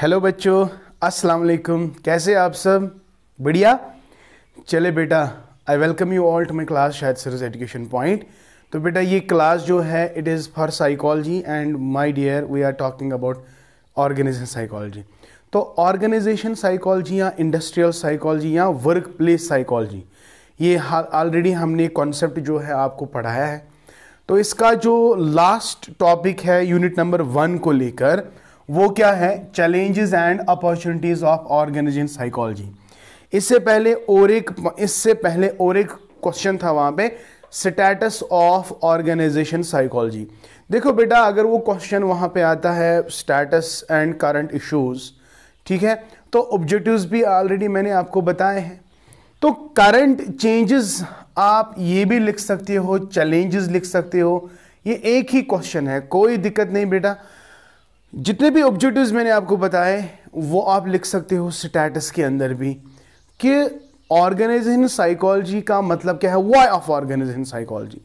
Hello बच्चों अस्सलाम वालेकुम कैसे आप सब बढ़िया चले बेटा I welcome you all to my class शायद सर एजुकेशन पॉइंट तो बेटा ये क्लास जो है it is for psychology and my dear we are talking about organisation psychology तो ऑर्गेनाइजेशन साइकोलॉजी या इंडस्ट्रियल साइकोलॉजी या वर्क प्लेस साइकोलॉजी ये ऑलरेडी हमने कॉन्सेप्ट जो है आपको पढ़ाया है तो इसका जो लास्ट टॉपिक है यूनिट नंबर वन को लेकर वो क्या है challenges and opportunities of organisation psychology इससे पहले और एक इससे पहले और एक क्वेश्चन था वहां पे स्टेटस ऑफ ऑर्गेनाइजेशन साइकोलॉजी देखो बेटा अगर वो क्वेश्चन वहाँ पे आता है स्टेटस एंड करंट इश्यूज ठीक है तो ऑब्जेक्टिव्स भी ऑलरेडी मैंने आपको बताए हैं तो करंट चेंजेस आप ये भी लिख सकते हो चैलेंजेस लिख सकते हो ये एक ही क्वेश्चन है कोई दिक्कत नहीं बेटा जितने भी ऑब्जेक्टिव्स मैंने आपको बताए वो आप लिख सकते हो स्टेटस के अंदर भी कि ऑर्गेनाइजेशन साइकोलॉजी का मतलब क्या है why of organisation psychology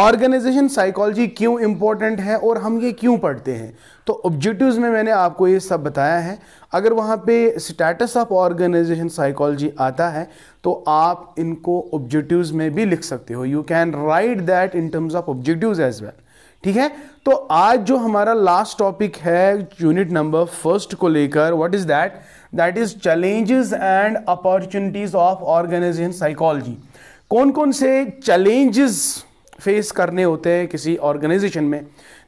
organisation psychology क्यों इंपॉर्टेंट है और हम ये क्यों पढ़ते हैं तो ऑब्जेक्टिव्स में मैंने आपको ये सब बताया है अगर वहाँ पे स्टेटस ऑफ ऑर्गेनाइजेशन साइकोलॉजी आता है तो आप इनको ऑब्जेक्टिव्स में भी लिख सकते हो you can write that in terms of objectives as well ठीक है तो आज जो हमारा लास्ट टॉपिक है यूनिट नंबर फर्स्ट को लेकर what is that that is challenges and opportunities of organisation psychology कौन कौन से चैलेंजेस फेस करने होते हैं किसी ऑर्गेनाइजेशन में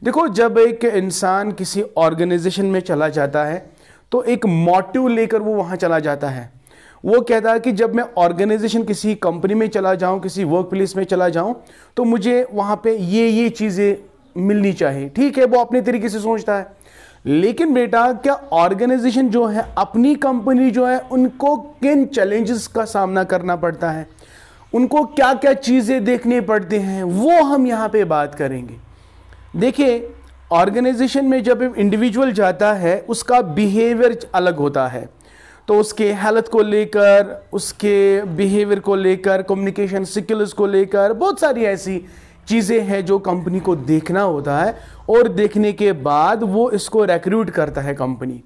देखो जब एक इंसान किसी ऑर्गेनाइजेशन में चला जाता है तो एक मोटिव लेकर वो वहाँ चला जाता है वो कहता है कि जब मैं ऑर्गेनाइजेशन किसी कंपनी में चला जाऊँ किसी वर्क प्लेस में चला जाऊँ तो मुझे वहाँ पे ये ये चीज़ें मिलनी चाहिए ठीक है वो अपने तरीके से सोचता है लेकिन बेटा क्या ऑर्गेनाइजेशन जो है अपनी कंपनी जो है उनको किन चैलेंजेस का सामना करना पड़ता है उनको क्या क्या चीज़ें देखनी पड़ती हैं वो हम यहाँ पे बात करेंगे देखिए ऑर्गेनाइजेशन में जब इंडिविजुअल जाता है उसका बिहेवियर अलग होता है तो उसके हेल्थ को लेकर उसके बिहेवियर को लेकर कम्युनिकेशन स्किल्स को लेकर बहुत सारी ऐसी चीज़ें हैं जो कंपनी को देखना होता है और देखने के बाद वो इसको रिक्रूट करता है कंपनी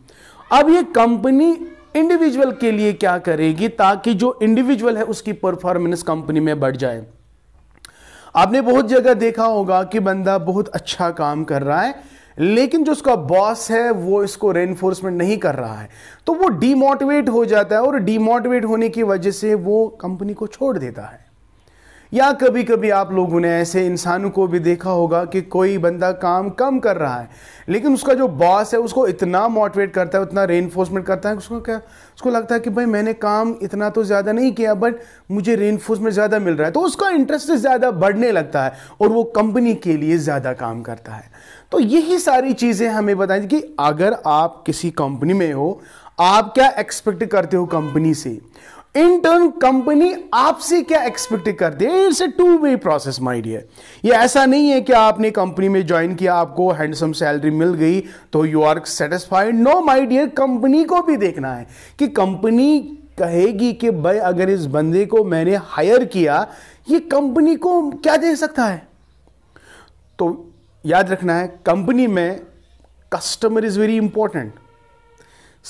अब ये कंपनी इंडिविजुअल के लिए क्या करेगी ताकि जो इंडिविजुअल है उसकी परफॉर्मेंस कंपनी में बढ़ जाए आपने बहुत जगह देखा होगा कि बंदा बहुत अच्छा काम कर रहा है लेकिन जो उसका बॉस है वो इसको रेनफोर्समेंट नहीं कर रहा है तो वो डीमोटिवेट हो जाता है और डीमोटिवेट होने की वजह से वो कंपनी को छोड़ देता है या कभी कभी आप लोगों ने ऐसे इंसानों को भी देखा होगा कि कोई बंदा काम कम कर रहा है लेकिन उसका जो बॉस है उसको इतना मोटिवेट करता है उतना रेनफोर्समेंट करता है उसको क्या उसको लगता है कि भाई मैंने काम इतना तो ज़्यादा नहीं किया बट मुझे रेनफोर्समेंट ज़्यादा मिल रहा है तो उसका इंटरेस्ट ज़्यादा बढ़ने लगता है और वो कंपनी के लिए ज़्यादा काम करता है तो यही सारी चीज़ें हमें बताएं कि अगर आप किसी कंपनी में हो आप क्या एक्सपेक्ट करते हो कंपनी से इन टर्न कंपनी आपसे क्या एक्सपेक्ट करती है it's a two way process my dear ये ऐसा नहीं है कि आपने कंपनी में ज्वाइन किया आपको हैंडसम सैलरी मिल गई तो you are satisfied no my dear company को भी देखना है कि कंपनी कहेगी कि भाई अगर इस बंदे को मैंने हायर किया ये कंपनी को क्या दे सकता है तो याद रखना है कंपनी में customer is very important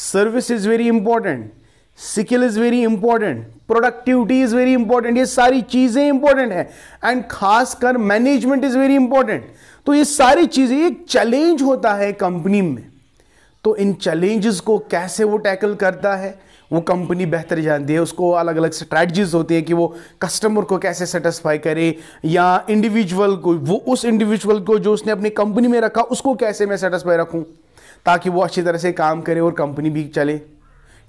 service is very important skill is very important productivity is very important ये सारी चीजें इंपॉर्टेंट है एंड खासकर मैनेजमेंट इज वेरी इंपॉर्टेंट तो ये सारी चीजें एक चैलेंज होता है कंपनी में तो इन चैलेंजेस को कैसे वो टैकल करता है वो कंपनी बेहतर जानती है उसको अलग अलग स्ट्रैटजीज होती है कि वो कस्टमर को कैसे सेटिस्फाई करे या इंडिविजुअल को वो उस इंडिविजुअल को जो उसने अपनी कंपनी में रखा उसको कैसे मैं सेटिस्फाई रखूं ताकि वो अच्छी तरह से काम करे और कंपनी भी चले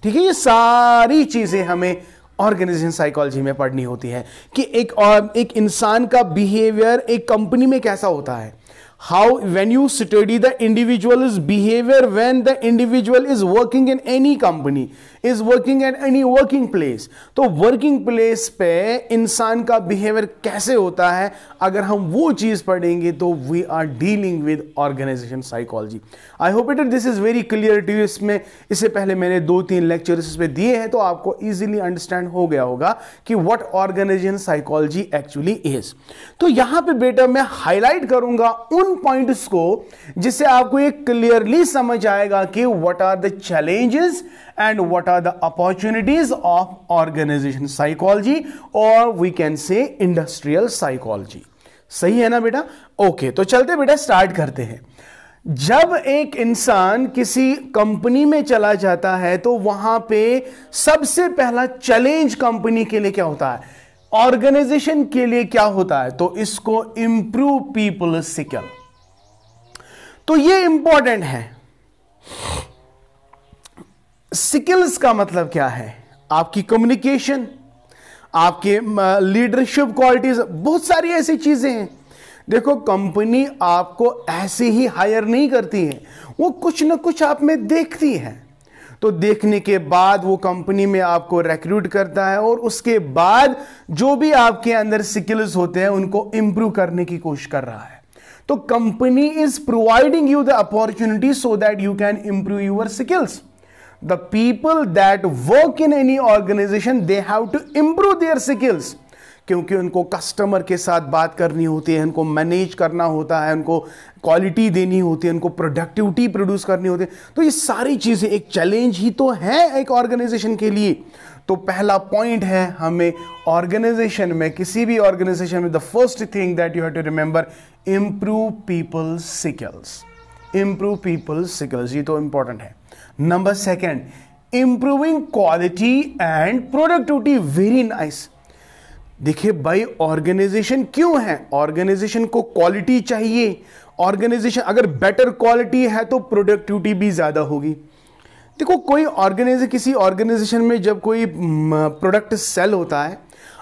ठीक है ये सारी चीज़ें हमें ऑर्गेनाइजेशन साइकोलॉजी में पढ़नी होती है कि एक और एक इंसान का बिहेवियर एक कंपनी में कैसा होता है how when you study the individual is behaviour when the individual is working in any company is working at any working place तो वर्किंग प्लेस पे इंसान का बिहेवियर कैसे होता है अगर हम वो चीज़ पढ़ेंगे तो we are dealing with organization psychology I hope it this is very clear to इसमें इससे पहले मैंने दो तीन लेक्चर इसमें दिए हैं तो आपको ईजिली अंडरस्टैंड हो गया होगा कि what organization psychology actually is तो यहाँ पे बेटा मैं हाईलाइट करूंगा उन पॉइंट्स को जिससे आपको ये क्लियरली समझ आएगा कि what are the challenges and what are the opportunities of organisation psychology और we can say industrial psychology सही है ना बेटा ओके तो चलते बेटा स्टार्ट करते हैं जब एक इंसान किसी कंपनी में चला जाता है तो वहां पे सबसे पहला चैलेंज कंपनी के लिए क्या होता है ऑर्गेनाइजेशन के लिए क्या होता है तो इसको इंप्रूव पीपल स्किल तो ये इंपॉर्टेंट है स्किल्स का मतलब क्या है आपकी कम्युनिकेशन आपके लीडरशिप क्वालिटीज बहुत सारी ऐसी चीजें हैं देखो कंपनी आपको ऐसे ही हायर नहीं करती है वो कुछ ना कुछ आप में देखती है तो देखने के बाद वो कंपनी में आपको रिक्रूट करता है और उसके बाद जो भी आपके अंदर स्किल्स होते हैं उनको इंप्रूव करने की कोशिश कर रहा है तो company is providing you the opportunity so that you can improve your skills the people that work in any organization they have to improve their skills क्योंकि उनको कस्टमर के साथ बात करनी होती है उनको मैनेज करना होता है उनको क्वालिटी देनी होती है उनको प्रोडक्टिविटी प्रोड्यूस करनी होती है तो ये सारी चीज़ें एक चैलेंज ही तो है एक ऑर्गेनाइजेशन के लिए तो पहला पॉइंट है हमें ऑर्गेनाइजेशन में किसी भी ऑर्गेनाइजेशन में the first thing that you have to remember improve people skills improve people skills ये तो इंपॉर्टेंट है number second improving quality and productivity very nice देखिए भाई ऑर्गेनाइजेशन क्यों है ऑर्गेनाइजेशन को क्वालिटी चाहिए ऑर्गेनाइजेशन अगर बेटर क्वालिटी है तो प्रोडक्टिविटी भी ज़्यादा होगी देखो कोई ऑर्गेनाइज किसी ऑर्गेनाइजेशन में जब कोई प्रोडक्ट सेल होता है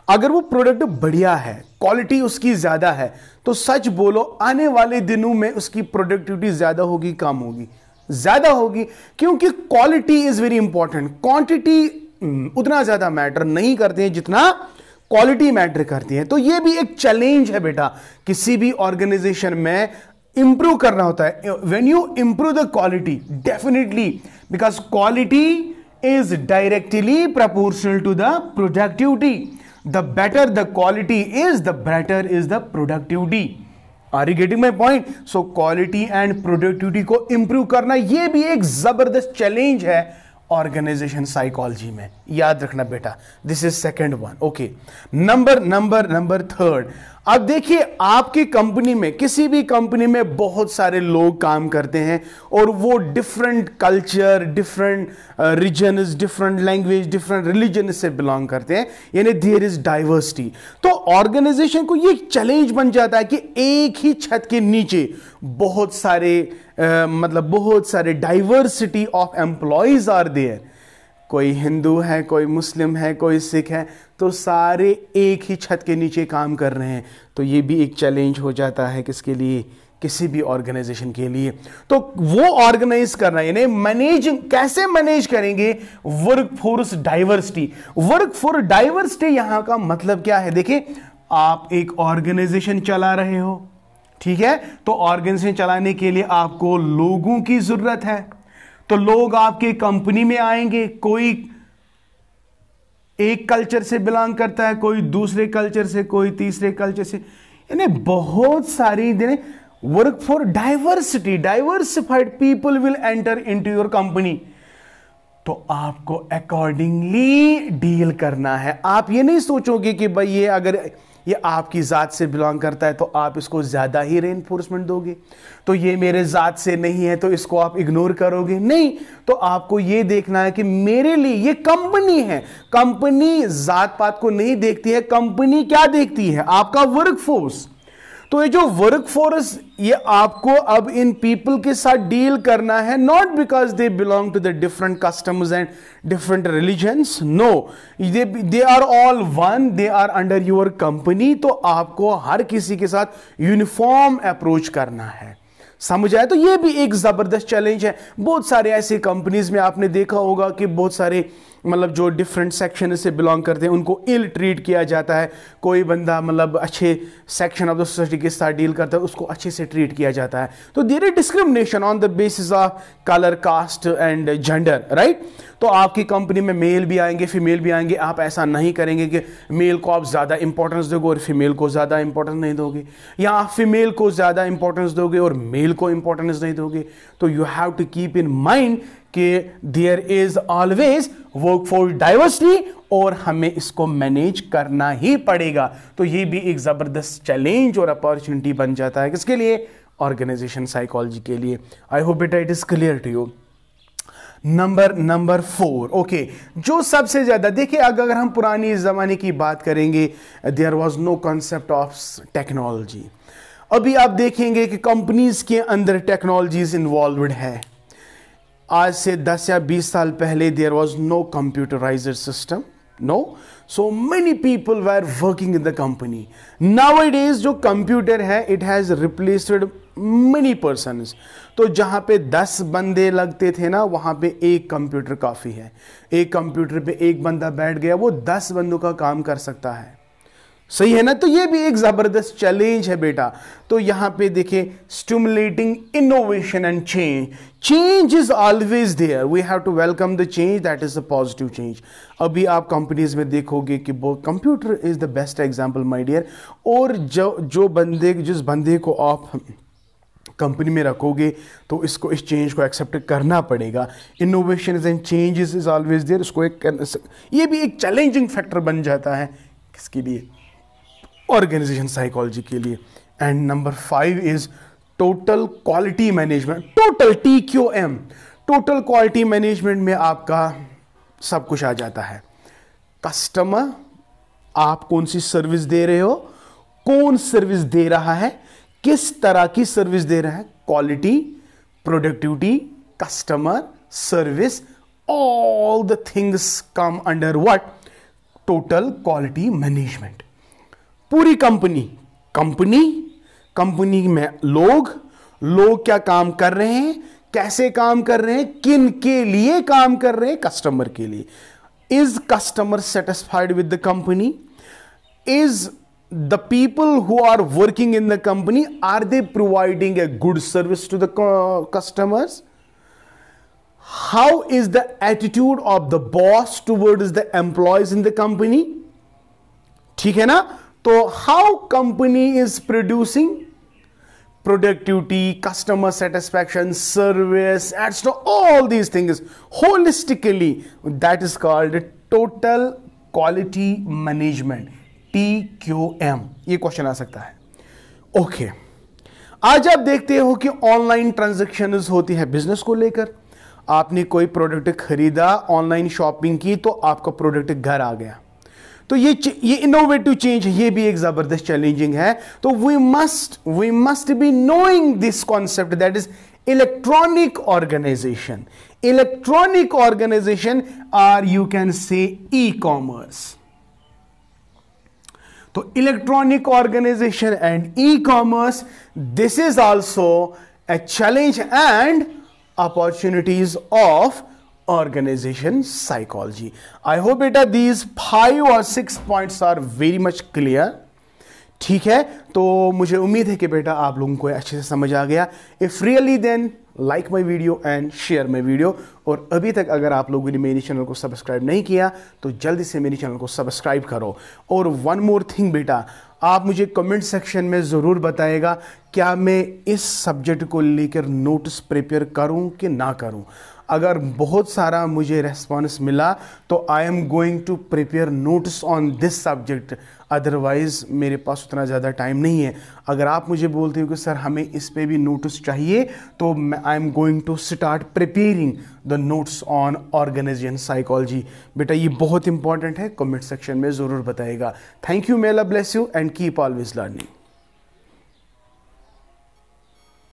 अगर वो प्रोडक्ट बढ़िया है क्वालिटी उसकी ज़्यादा है तो सच बोलो आने वाले दिनों में उसकी प्रोडक्टिविटी ज़्यादा होगी कम होगी ज़्यादा होगी क्योंकि quality is very important quantity उतना ज़्यादा मैटर नहीं करते हैं जितना क्वालिटी मैटर करती है तो ये भी एक चैलेंज है बेटा किसी भी ऑर्गेनाइजेशन में इंप्रूव करना होता है when you improve the quality definitely because quality is directly proportional to the productivity the better the quality is the better is the productivity are you getting my point so quality and productivity को improve करना यह भी एक जबरदस्त challenge है organisation psychology में याद रखना बेटा this is second one okay number number number third अब देखिए आपकी कंपनी में किसी भी कंपनी में बहुत सारे लोग काम करते हैं और वो different culture different region different language different religion से बिलोंग करते हैं यानी देयर इज डाइवर्सिटी तो ऑर्गेनाइजेशन को ये चैलेंज बन जाता है कि एक ही छत के नीचे बहुत सारे uh, मतलब बहुत सारे diversity of employees are there कोई हिंदू है कोई मुस्लिम है कोई सिख है तो सारे एक ही छत के नीचे काम कर रहे हैं तो ये भी एक चैलेंज हो जाता है किसके लिए किसी भी ऑर्गेनाइजेशन के लिए तो वो ऑर्गेनाइज करना यानी मैनेजिंग कैसे मैनेज करेंगे work force diversity work for diversity यहां का मतलब क्या है देखिए आप एक ऑर्गेनाइजेशन चला रहे हो ठीक है तो ऑर्गेनाइजेशन चलाने के लिए आपको लोगों की जरूरत है तो लोग आपके कंपनी में आएंगे कोई एक कल्चर से बिलोंग करता है कोई दूसरे कल्चर से कोई तीसरे कल्चर से यानी बहुत सारी देने work for diversity diversified people will enter into your company तो आपको अकॉर्डिंगली डील करना है आप ये नहीं सोचोगे कि भाई ये अगर ये आपकी ज़ात से बिलोंग करता है तो आप इसको ज़्यादा ही रे दोगे तो ये मेरे ज़ात से नहीं है तो इसको आप इग्नोर करोगे नहीं तो आपको ये देखना है कि मेरे लिए ये कंपनी है कंपनी ज़ात पात को नहीं देखती है कंपनी क्या देखती है आपका वर्क फोर्स तो ये जो वर्क फोर्स ये आपको अब इन पीपल के साथ डील करना है not because they belong to the different customs and different religions no they are all one they are under your company तो आपको हर किसी के साथ यूनिफॉर्म अप्रोच करना है समझ आए तो ये भी एक ज़बरदस्त चैलेंज है बहुत सारे ऐसे कंपनीज में आपने देखा होगा कि बहुत सारे मतलब जो डिफरेंट सेक्शन से बिलोंग करते हैं उनको इल ट्रीट किया जाता है कोई बंदा मतलब अच्छे सेक्शन ऑफ द सोसाइटी के साथ डील करता है उसको अच्छे से ट्रीट किया जाता है तो there is discrimination on the basis of colour caste and gender right तो आपकी कंपनी में मेल भी आएंगे फीमेल भी आएंगे आप ऐसा नहीं करेंगे कि मेल को आप ज़्यादा इंपॉर्टेंस दोगे और फीमेल को ज़्यादा इंपॉर्टेंस नहीं दोगे या आप फीमेल को ज़्यादा इंपॉर्टेंस दोगे और मेल को इंपॉर्टेंस नहीं दोगे तो you have to keep in mind कि there is always work for diversity और हमें इसको मैनेज करना ही पड़ेगा तो ये भी एक ज़बरदस्त चैलेंज और अपॉर्चुनिटी बन जाता है किसके लिए ऑर्गेनाइजेशन साइकोलॉजी के लिए आई होप बेटा it is clear to you number number four okay जो सबसे ज़्यादा देखिए अगर हम पुरानी ज़माने की बात करेंगे there was no concept of technology अभी आप देखेंगे कि कंपनीज के अंदर टेक्नोलॉजीज इन्वॉल्व है आज से 10 या 20 साल पहले there was no computerize system no so many people we are working in the company now it is जो कंप्यूटर है it has replaced many person तो जहां पे दस बंदे लगते थे ना वहां पे एक कंप्यूटर काफ़ी है एक कंप्यूटर पे एक बंदा बैठ गया वो दस बंदों का काम कर सकता है सही है ना तो ये भी एक ज़बरदस्त चैलेंज है बेटा तो यहाँ पे देखें stimulating innovation and change change is always there we have to welcome the change that is a positive change अभी आप कंपनीज में देखोगे कि computer is the best example my dear और जो जो बंदे जिस बंदे को आप कंपनी में रखोगे तो इसको इस चेंज को एक्सेप्ट करना पड़ेगा innovation and changes is always there इसको एक ये भी एक चैलेंजिंग फैक्टर बन जाता है किसके लिए ऑर्गेनाइजेशन साइकोलॉजी के लिए and number five is total quality management total T Q M total quality management में आपका सब कुछ आ जाता है कस्टमर आप कौन सी सर्विस दे रहे हो कौन सर्विस दे रहा है किस तरह की सर्विस दे रहा है quality productivity customer service all the things come under what total quality management पूरी कंपनी कंपनी कंपनी में लोग लोग क्या काम कर रहे हैं कैसे काम कर रहे हैं किन के लिए काम कर रहे हैं कस्टमर के लिए is customer satisfied with the company is the people who are working in the company are they providing a good service to the customers how is the attitude of the boss towards the employees in the company ठीक है ना तो how company is producing productivity customer satisfaction service its all these thing holistically that is called total quality management T Q M ये question आ सकता है okay okay. आज आप देखते हो कि ऑनलाइन ट्रांजेक्शन होती है बिजनेस को लेकर आपने कोई प्रोडक्ट खरीदा ऑनलाइन शॉपिंग की तो आपका प्रोडक्ट घर आ गया तो ये ये इनोवेटिव चेंज ये भी एक ज़बरदस्त चैलेंजिंग है तो we must we must be knowing this concept that is electronic organization electronic organization or you can say e commerce तो electronic organization and e commerce this is also a challenge and opportunities of organisation psychology I hope बेटा these five और six point are very much clear ठीक है तो मुझे उम्मीद है कि बेटा आप लोगों को अच्छे से समझ आ गया if really then like my video and share my video और अभी तक अगर आप लोगों ने मेरे चैनल को सब्सक्राइब नहीं किया तो जल्दी से मेरे चैनल को सब्सक्राइब करो और वन मोर थिंग बेटा आप मुझे कमेंट सेक्शन में ज़रूर बताएगा क्या मैं इस सब्जेक्ट को लेकर नोट्स प्रिपेयर करूं कि ना करूं अगर बहुत सारा मुझे रेस्पॉन्स मिला तो I am going to prepare notes on this subject otherwise मेरे पास उतना ज़्यादा टाइम नहीं है अगर आप मुझे बोलते हो कि सर हमें इस पर भी नोट्स चाहिए तो I am going to start preparing the notes on organization psychology बेटा ये बहुत इंपॉर्टेंट है कमेंट सेक्शन में ज़रूर बताएगा थैंक यू मेला bless you and keep always learning.